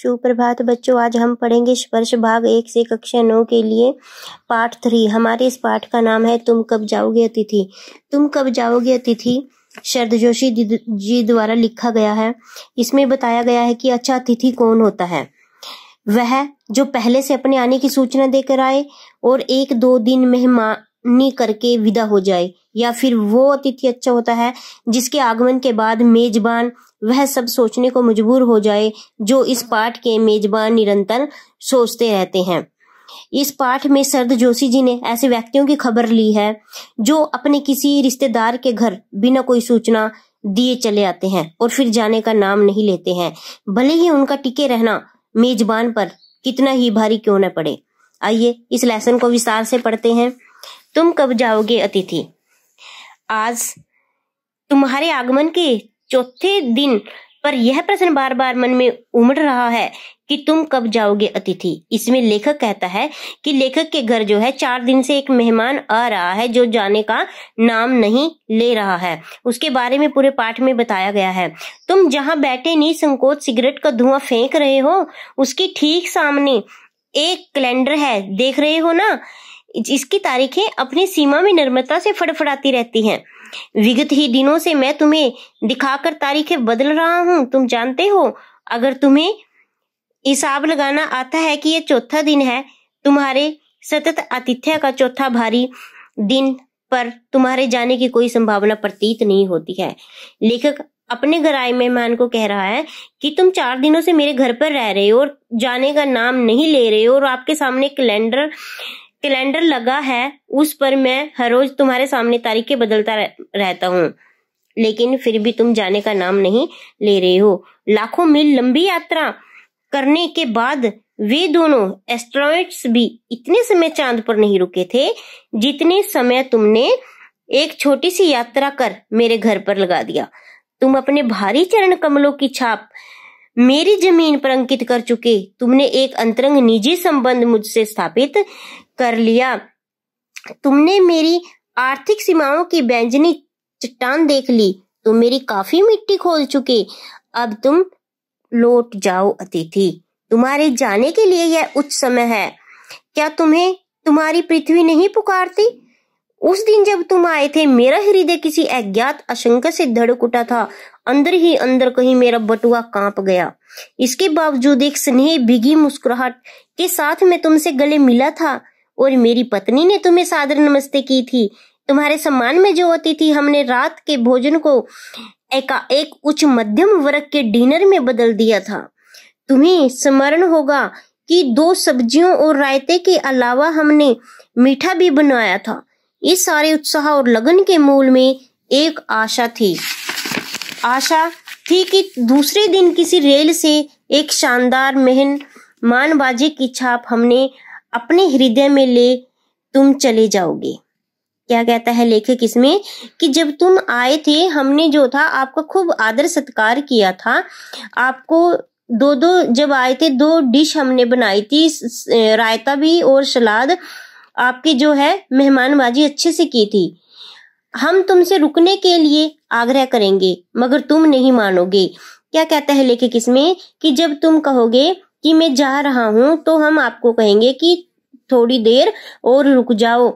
सुप्रभात बच्चों आज हम पढ़ेंगे स्पर्श भाग एक से कक्षा नौ के लिए पाठ थ्री हमारे इस पाठ का नाम है तुम कब जाओगे अतिथि तुम कब जाओगे अतिथि शरद जोशी जी द्वारा लिखा गया है इसमें बताया गया है कि अच्छा अतिथि कौन होता है वह जो पहले से अपने आने की सूचना देकर आए और एक दो दिन मेहमान नी करके विदा हो जाए या फिर वो अतिथि अच्छा होता है जिसके आगमन के बाद मेजबान वह सब सोचने को मजबूर हो जाए जो इस पाठ के मेजबान निरंतर सोचते रहते हैं इस पाठ में सरद जोशी जी ने ऐसे व्यक्तियों की खबर ली है जो अपने किसी रिश्तेदार के घर बिना कोई सूचना दिए चले आते हैं और फिर जाने का नाम नहीं लेते हैं भले ही उनका टिके रहना मेजबान पर कितना ही भारी क्यों न पड़े आइए इस लेसन को विस्तार से पढ़ते हैं तुम कब जाओगे अतिथि आज तुम्हारे आगमन के चौथे दिन पर यह प्रश्न बार बार मन में उमड़ रहा है कि तुम कब जाओगे अतिथि इसमें लेखक कहता है कि लेखक के घर जो है चार दिन से एक मेहमान आ रहा है जो जाने का नाम नहीं ले रहा है उसके बारे में पूरे पाठ में बताया गया है तुम जहाँ बैठे नी संकोच सिगरेट का धुआं फेंक रहे हो उसके ठीक सामने एक कैलेंडर है देख रहे हो ना जिसकी तारीखें अपनी सीमा में निर्मता से फड़फड़ाती रहती हैं विगत ही दिनों से मैं तुम्हें दिखाकर तारीखें बदल रहा हूँ तुम जानते हो अगर तुम्हें हिसाब लगाना आता है कि यह चौथा दिन है तुम्हारे सतत आतिथ्य का चौथा भारी दिन पर तुम्हारे जाने की कोई संभावना प्रतीत नहीं होती है लेखक अपने घर आए मेहमान को कह रहा है कि तुम चार दिनों से मेरे घर पर रह रहे हो और जाने का नाम नहीं ले रहे हो और आपके सामने कैलेंडर कैलेंडर लगा है उस पर मैं हर रोज तुम्हारे सामने तारीखें बदलता रहता हूँ लेकिन फिर भी तुम जाने का नाम नहीं ले रहे हो लाखों मील लंबी यात्रा करने के बाद वे दोनों एस्ट्रॉइड्स भी इतने समय चांद पर नहीं रुके थे जितने समय तुमने एक छोटी सी यात्रा कर मेरे घर पर लगा दिया तुम अपने भारी चरण कमलों की छाप मेरी जमीन पर अंकित कर चुके तुमने एक अंतरंग निजी संबंध मुझसे स्थापित कर लिया तुमने मेरी आर्थिक सीमाओं की बैंजनी चट्टान देख ली तुम मेरी काफी मिट्टी खोल चुके अब तुम लौट जाओ अतिथि तुम्हारे जाने के लिए यह उच्च समय है क्या तुम्हें तुम्हारी पृथ्वी नहीं पुकारती उस दिन जब तुम आए थे मेरा हृदय किसी अज्ञात आशंका से धड़क उठा था अंदर ही अंदर कहीं मेरा बटुआ कांप गया इसके बावजूद एक स्नेह भीगी मुस्कुराहट के साथ मैं तुमसे गले मिला था और मेरी पत्नी ने तुम्हें सादर नमस्ते की थी तुम्हारे सम्मान में जो होती थी हमने रात के भोजन को एक, एक उच्च मध्यम वर्ग के डिनर में बदल दिया था तुम्हें स्मरण होगा कि दो सब्जियों और रायते के अलावा हमने मीठा भी बनाया था इस सारे उत्साह और लगन के मूल में एक आशा थी आशा थी कि दूसरे दिन किसी रेल से एक शानदार मेहन मानबाजी की छाप हमने अपने हृदय में ले तुम चले जाओगे क्या कहता है लेखक इसमें कि जब तुम आए थे हमने जो था आपका खूब आदर सत्कार किया था आपको दो दो जब आए थे दो डिश हमने बनाई थी रायता भी और सलाद आपकी जो है मेहमानबाजी अच्छे से की थी हम तुमसे रुकने के लिए आग्रह करेंगे मगर तुम नहीं मानोगे क्या कहता है लेखक इसमें कि जब तुम कहोगे कि मैं जा रहा हूँ तो हम आपको कहेंगे कि थोड़ी देर और रुक जाओ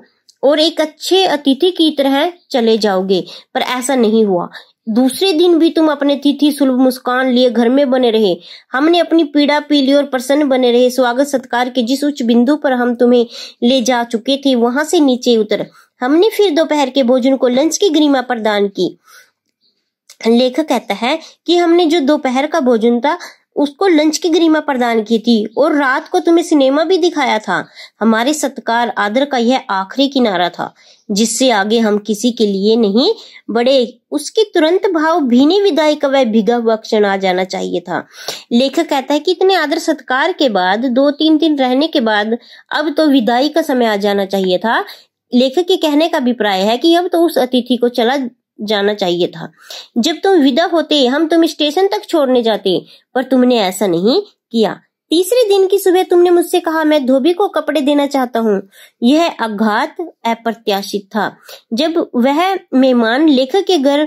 और एक अच्छे अतिथि की तरह चले जाओगे पर ऐसा नहीं हुआ दूसरे दिन भी तुम अपने तिथि सुलभ मुस्कान लिए घर में बने रहे हमने अपनी पीड़ा पी ली और प्रसन्न बने रहे स्वागत सत्कार के जिस उच्च बिंदु पर हम तुम्हें ले जा चुके थे वहां से नीचे उतर हमने फिर दोपहर के भोजन को लंच की गरिमा प्रदान की लेखक कहता है कि हमने जो दोपहर का भोजन था उसको लंच की गरिमा प्रदान की थी और रात को तुम्हें सिनेमा भी दिखाया था हमारे सत्कार आदर का यह आखिरी किनारा था जिससे आगे हम किसी के लिए नहीं बड़े उसके तुरंत भाव भीने विदाई का वह भिगा हुआ क्षण आ जाना चाहिए था लेखक कहता है कि इतने आदर सत्कार के बाद दो तीन दिन रहने के बाद अब तो विदाई का समय आ जाना चाहिए था लेखक के कहने का अभिप्राय है कि अब तो उस अतिथि को चला जाना चाहिए था जब तुम विदा होते हम तुम स्टेशन तक छोड़ने जाते पर तुमने ऐसा नहीं किया तीसरे दिन की सुबह तुमने मुझसे कहा मैं धोबी को कपड़े देना चाहता हूँ यह आघात अप्रत्याशित था जब वह मेहमान लेखक के घर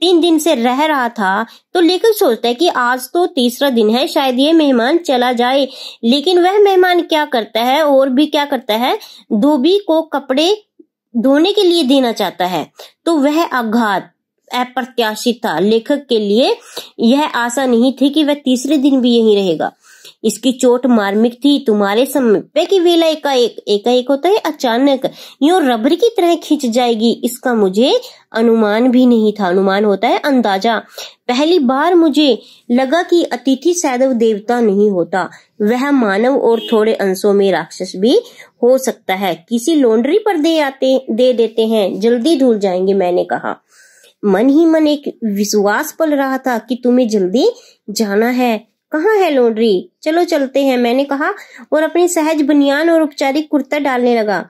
तीन दिन से रह रहा था तो लेखक सोचता है कि आज तो तीसरा दिन है शायद ये मेहमान चला जाए लेकिन वह मेहमान क्या करता है और भी क्या करता है धोबी को कपड़े धोने के लिए देना चाहता है तो वह आघात अप्रत्याशित था लेखक के लिए यह आशा नहीं थी कि वह तीसरे दिन भी यही रहेगा इसकी चोट मार्मिक थी तुम्हारे समय की वेला एकाएक एकाएक होता है अचानक यो रबर की तरह खींच जाएगी इसका मुझे अनुमान भी नहीं था अनुमान होता है अंदाजा पहली बार मुझे लगा कि अतिथि सैदव देवता नहीं होता वह मानव और थोड़े अंशों में राक्षस भी हो सकता है किसी लॉन्ड्री पर दे आते दे देते हैं जल्दी धुल जाएंगे मैंने कहा मन ही मन एक विश्वास पल रहा था कि तुम्हें जल्दी जाना है कहाँ है लॉन्ड्री चलो चलते हैं मैंने कहा और अपनी सहज बनियान और औपचारिक कुर्ता डालने लगा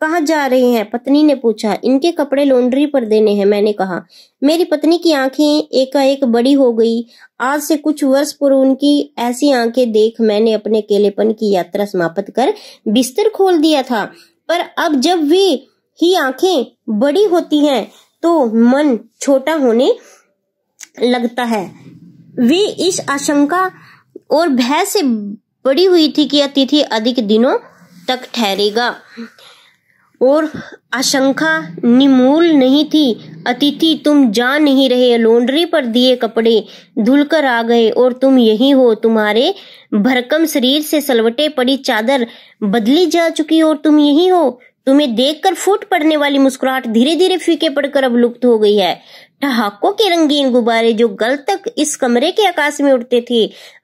कहा जा रहे हैं पत्नी ने पूछा इनके कपड़े लॉन्ड्री पर देने हैं मैंने कहा मेरी पत्नी की आंखें एकाएक बड़ी हो गई आज से कुछ वर्ष पूर्व उनकी ऐसी आंखें देख मैंने अपने केलेपन की यात्रा समाप्त कर बिस्तर खोल दिया था पर अब जब वे ही आंखें बड़ी होती हैं तो मन छोटा होने लगता है वे इस आशंका और भय से बड़ी हुई थी कि अतिथि अधिक दिनों तक ठहरेगा और आशंका निमूल नहीं थी अतिथि तुम जा नहीं रहे लॉन्ड्री पर दिए कपड़े धुलकर आ गए और तुम यही हो तुम्हारे भरकम शरीर से सलवटे पड़ी चादर बदली जा चुकी और तुम यही हो तुम्हें देखकर फूट पड़ने वाली मुस्कुराहट धीरे धीरे फीके पड़कर अब लुप्त हो गई है ठहाकों के रंगीन गुब्बारे जो गल तक इस कमरे के आकाश में उड़ते थे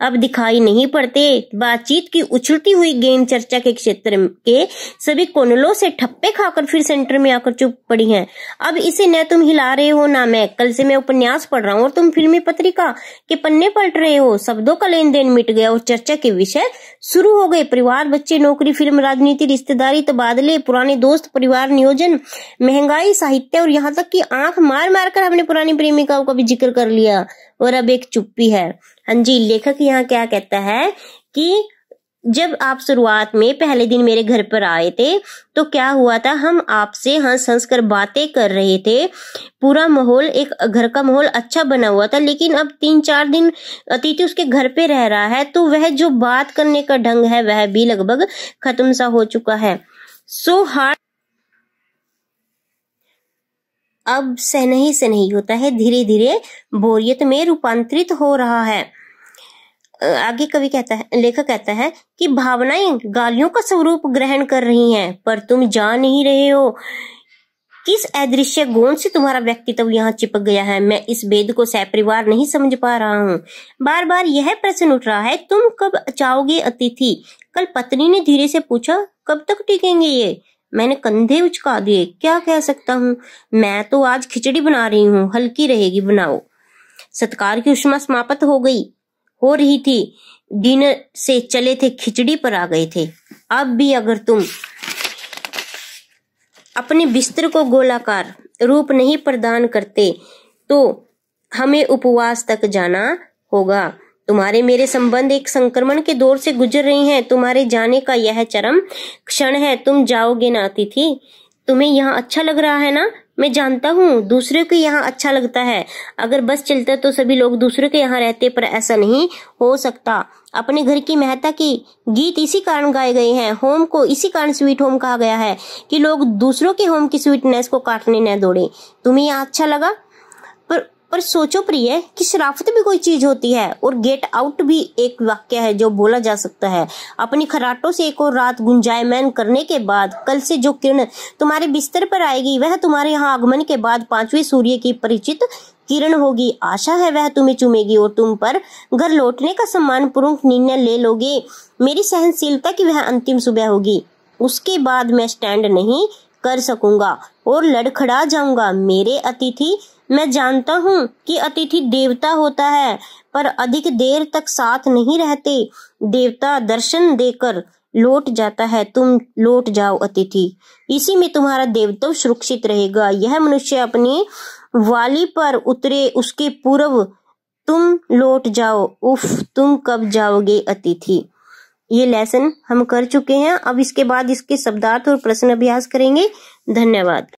अब दिखाई नहीं पड़ते बातचीत की उछलती हुई गेंद चर्चा के क्षेत्र के सभी कोनलों से ठप्पे खाकर फिर सेंटर में आकर चुप पड़ी हैं अब इसे न तुम हिला रहे हो ना मैं कल से मैं उपन्यास पढ़ रहा हूँ और तुम फिल्मी पत्रिका के पन्ने पलट रहे हो शब्दों का लेन देन मिट गया और चर्चा के विषय शुरू हो गए परिवार बच्चे नौकरी फिल्म राजनीति रिश्तेदारी तबादले पुराने दोस्त परिवार नियोजन महंगाई साहित्य और यहाँ तक की आंख मार मार कर हमने पुरानी प्रेमिकाओं का भी जिक्र कर लिया और अब एक चुप्पी है हाँ जी लेखक यहाँ क्या कहता है कि जब आप शुरुआत में पहले दिन मेरे घर पर आए थे तो क्या हुआ था हम आपसे हंस हाँ, हंस कर बातें कर रहे थे पूरा माहौल एक घर का माहौल अच्छा बना हुआ था लेकिन अब तीन चार दिन अतिथि उसके घर पे रह रहा है तो वह जो बात करने का ढंग है वह भी लगभग खत्म सा हो चुका है सो so हार्ड अब सहनही से नहीं होता है धीरे धीरे बोरियत में रूपांतरित हो रहा है आगे कवि कहता है लेखक कहता है कि भावनाएं गालियों का स्वरूप ग्रहण कर रही हैं पर तुम जा नहीं रहे हो किस अदृश्य गोन से तुम्हारा व्यक्तित्व यहाँ चिपक गया है मैं इस वेद को सपरिवार नहीं समझ पा रहा हूँ बार बार यह प्रश्न उठ रहा है तुम कब चाहोगे अतिथि कल पत्नी ने धीरे से पूछा कब तक टिकेंगे ये मैंने कंधे उचका दिए क्या कह सकता हूँ मैं तो आज खिचड़ी बना रही हूँ हल्की रहेगी बनाओ सत्कार की उष्मा समाप्त हो गई हो रही थी डिनर से चले थे खिचड़ी पर आ गए थे अब भी अगर तुम अपने बिस्तर को गोलाकार रूप नहीं प्रदान करते तो हमें उपवास तक जाना होगा तुम्हारे मेरे संबंध एक संक्रमण के दौर से गुजर रही हैं तुम्हारे जाने का यह चरम क्षण है तुम जाओगे ना अतिथि तुम्हें यहाँ अच्छा लग रहा है ना मैं जानता हूँ दूसरे को यहाँ अच्छा लगता है अगर बस चलता तो सभी लोग दूसरे के यहाँ रहते पर ऐसा नहीं हो सकता अपने घर की महत्ता की गीत इसी कारण गाए गए हैं होम को इसी कारण स्वीट होम कहा गया है कि लोग दूसरों के होम की स्वीटनेस को काटने न दौड़े तुम्हें यहाँ अच्छा लगा पर सोचो प्रिय कि शराफत भी कोई चीज होती है और गेट आउट भी एक वाक्य है जो बोला जा सकता है अपनी खराटों से एक और रात गुंजायमान करने के बाद कल से जो किरण तुम्हारे बिस्तर पर आएगी वह तुम्हारे यहाँ आगमन के बाद पांचवें सूर्य की परिचित किरण होगी आशा है वह तुम्हें चुमेगी और तुम पर घर लौटने का सम्मान पूर्वक निर्णय ले लोगे मेरी सहनशीलता की वह अंतिम सुबह होगी उसके बाद मैं स्टैंड नहीं कर सकूंगा और लड़खड़ा जाऊंगा मेरे अतिथि मैं जानता हूँ कि अतिथि देवता होता है पर अधिक देर तक साथ नहीं रहते देवता दर्शन देकर लौट जाता है तुम लौट जाओ अतिथि इसी में तुम्हारा देवत्व सुरक्षित रहेगा यह मनुष्य अपने वाली पर उतरे उसके पूर्व तुम लौट जाओ उफ तुम कब जाओगे अतिथि ये लेसन हम कर चुके हैं अब इसके बाद इसके शब्दार्थ और प्रश्न अभ्यास करेंगे धन्यवाद